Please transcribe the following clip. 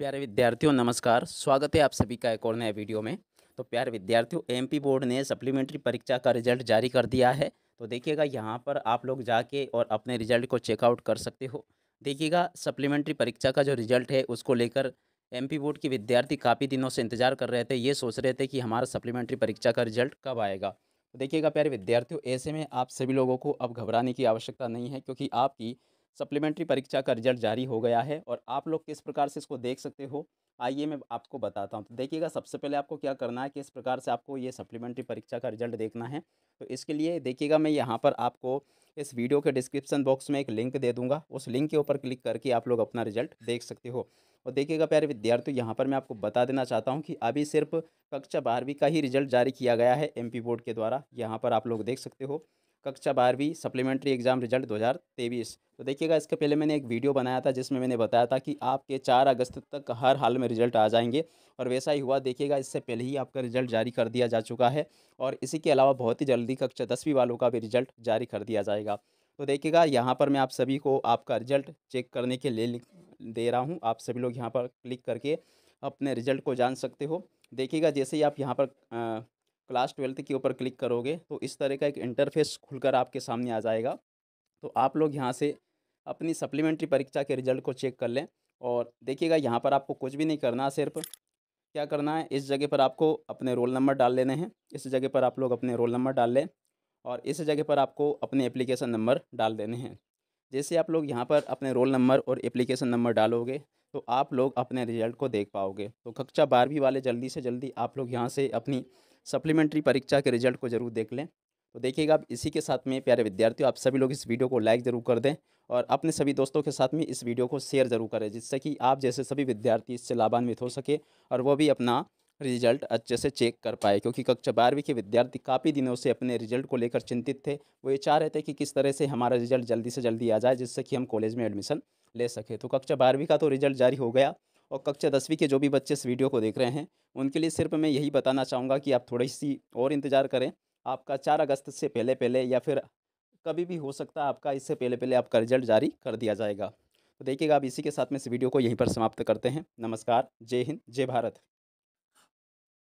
प्यारे विद्यार्थियों नमस्कार स्वागत है आप सभी का एक और नए वीडियो में तो प्यारे विद्यार्थियों एमपी बोर्ड ने सप्लीमेंट्री परीक्षा का रिजल्ट जारी कर दिया है तो देखिएगा यहाँ पर आप लोग जाके और अपने रिजल्ट को चेकआउट कर सकते हो देखिएगा सप्लीमेंट्री परीक्षा का जो रिजल्ट है उसको लेकर एम बोर्ड के विद्यार्थी काफ़ी दिनों से इंतजार कर रहे थे ये सोच रहे थे कि हमारा सप्लीमेंट्री परीक्षा का रिजल्ट कब आएगा तो देखिएगा प्यारे विद्यार्थियों ऐसे में आप सभी लोगों को अब घबराने की आवश्यकता नहीं है क्योंकि आपकी सप्लीमेंट्री परीक्षा का रिजल्ट जारी हो गया है और आप लोग किस प्रकार से इसको देख सकते हो आइए मैं आपको बताता हूँ तो देखिएगा सबसे पहले आपको क्या करना है किस प्रकार से आपको ये सप्लीमेंट्री परीक्षा का रिजल्ट देखना है तो इसके लिए देखिएगा मैं यहाँ पर आपको इस वीडियो के डिस्क्रिप्शन बॉक्स में एक लिंक दे दूंगा उस लिंक के ऊपर क्लिक करके आप लोग अपना रिजल्ट देख सकते हो और देखिएगा प्यारे विद्यार्थी यहाँ पर मैं आपको बता देना चाहता हूँ कि अभी सिर्फ कक्षा बारहवीं का ही रिजल्ट जारी किया गया है एमपी बोर्ड के द्वारा यहाँ पर आप लोग देख सकते हो कक्षा बारहवीं सप्लीमेंट्री एग्ज़ाम रिजल्ट 2023 तो देखिएगा इसके पहले मैंने एक वीडियो बनाया था जिसमें मैंने बताया था कि आपके चार अगस्त तक हर हाल में रिजल्ट आ जाएंगे और वैसा ही हुआ देखिएगा इससे पहले ही आपका रिजल्ट जारी कर दिया जा चुका है और इसी के अलावा बहुत ही जल्दी कक्षा दसवीं वालों का भी रिजल्ट जारी कर दिया जाएगा तो देखिएगा यहाँ पर मैं आप सभी को आपका रिजल्ट चेक करने के लिए दे रहा हूँ आप सभी लोग यहाँ पर क्लिक करके अपने रिजल्ट को जान सकते हो देखिएगा जैसे ही आप यहाँ पर क्लास ट्वेल्थ के ऊपर क्लिक करोगे तो इस तरह का एक इंटरफेस खुलकर आपके सामने आ जाएगा तो आप लोग यहाँ से अपनी सप्लीमेंट्री परीक्षा के रिजल्ट को चेक कर लें और देखिएगा यहाँ पर आपको कुछ भी नहीं करना सिर्फ क्या करना है इस जगह पर आपको अपने रोल नंबर डाल लेने हैं इस जगह पर आप लोग अपने रोल नंबर डाल लें और इस जगह पर आपको अपने एप्लीकेशन नंबर डाल देने हैं जैसे आप लोग यहाँ पर अपने रोल नंबर और एप्लीकेशन नंबर डालोगे तो आप लोग अपने रिजल्ट को देख पाओगे तो कक्षा बारहवीं वाले जल्दी से जल्दी आप लोग यहाँ से अपनी सप्लीमेंट्री परीक्षा के रिजल्ट को जरूर देख लें तो देखिएगा आप इसी के साथ में प्यारे विद्यार्थियों आप सभी लोग इस वीडियो को लाइक ज़रूर कर दें और अपने सभी दोस्तों के साथ में इस वीडियो को शेयर ज़रूर करें जिससे कि आप जैसे सभी विद्यार्थी इससे लाभान्वित हो सके और वो भी अपना रिजल्ट अच्छे से चेक कर पाए क्योंकि कक्षा बारहवीं के विद्यार्थी काफ़ी दिनों से अपने रिजल्ट को लेकर चिंतित थे वो ये चाह रहे थे कि किस तरह से हमारा रिजल्ट जल्दी से जल्दी आ जाए जिससे कि हम कॉलेज में एडमिशन ले सकें तो कक्षा बारहवीं का तो रिजल्ट जारी हो गया और कक्षा दसवीं के जो भी बच्चे इस वीडियो को देख रहे हैं उनके लिए सिर्फ मैं यही बताना चाहूँगा कि आप थोड़ी सी और इंतज़ार करें आपका चार अगस्त से पहले पहले या फिर कभी भी हो सकता है आपका इससे पहले पहले आपका रिजल्ट जारी कर दिया जाएगा तो देखिएगा आप इसी के साथ में इस वीडियो को यहीं पर समाप्त करते हैं नमस्कार जय हिंद जय भारत